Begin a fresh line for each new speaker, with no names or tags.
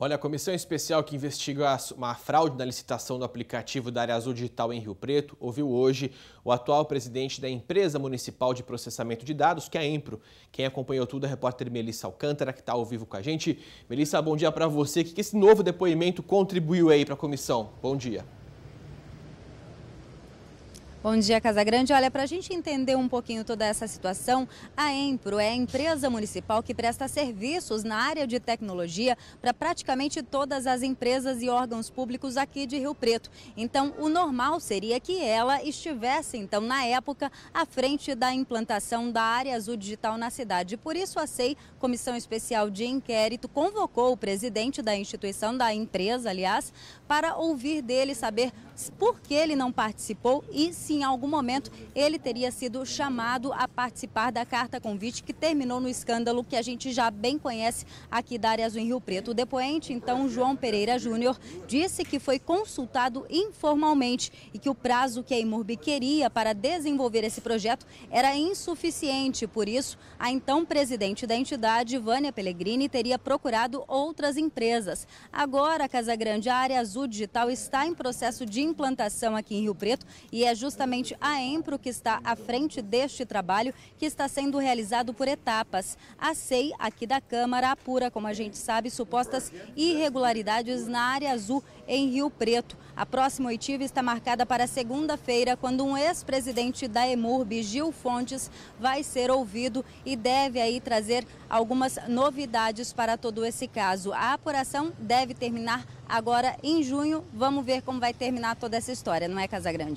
Olha, a comissão especial que investiga uma fraude na licitação do aplicativo da Área Azul Digital em Rio Preto ouviu hoje o atual presidente da Empresa Municipal de Processamento de Dados, que é a Empro. Quem acompanhou tudo é a repórter Melissa Alcântara, que está ao vivo com a gente. Melissa, bom dia para você. O que esse novo depoimento contribuiu aí para a comissão? Bom dia.
Bom dia, Casagrande. Olha, para a gente entender um pouquinho toda essa situação, a Empro é a empresa municipal que presta serviços na área de tecnologia para praticamente todas as empresas e órgãos públicos aqui de Rio Preto. Então, o normal seria que ela estivesse, então, na época, à frente da implantação da área azul digital na cidade. Por isso, a SEI, Comissão Especial de Inquérito, convocou o presidente da instituição, da empresa, aliás, para ouvir dele, saber por que ele não participou e se em algum momento ele teria sido chamado a participar da carta convite que terminou no escândalo que a gente já bem conhece aqui da área azul em Rio Preto. O depoente, então, João Pereira Júnior, disse que foi consultado informalmente e que o prazo que a Imurbi queria para desenvolver esse projeto era insuficiente. Por isso, a então presidente da entidade, Vânia Pellegrini, teria procurado outras empresas. Agora, a Casa Grande, a área azul digital, está em processo de implantação aqui em Rio Preto e é justamente justamente a EMPRO que está à frente deste trabalho, que está sendo realizado por etapas. A SEI, aqui da Câmara, apura, como a gente sabe, supostas irregularidades na área azul em Rio Preto. A próxima oitiva está marcada para segunda-feira, quando um ex-presidente da EMURB, Gil Fontes, vai ser ouvido e deve aí trazer algumas novidades para todo esse caso. A apuração deve terminar agora em junho. Vamos ver como vai terminar toda essa história, não é, Casagrande?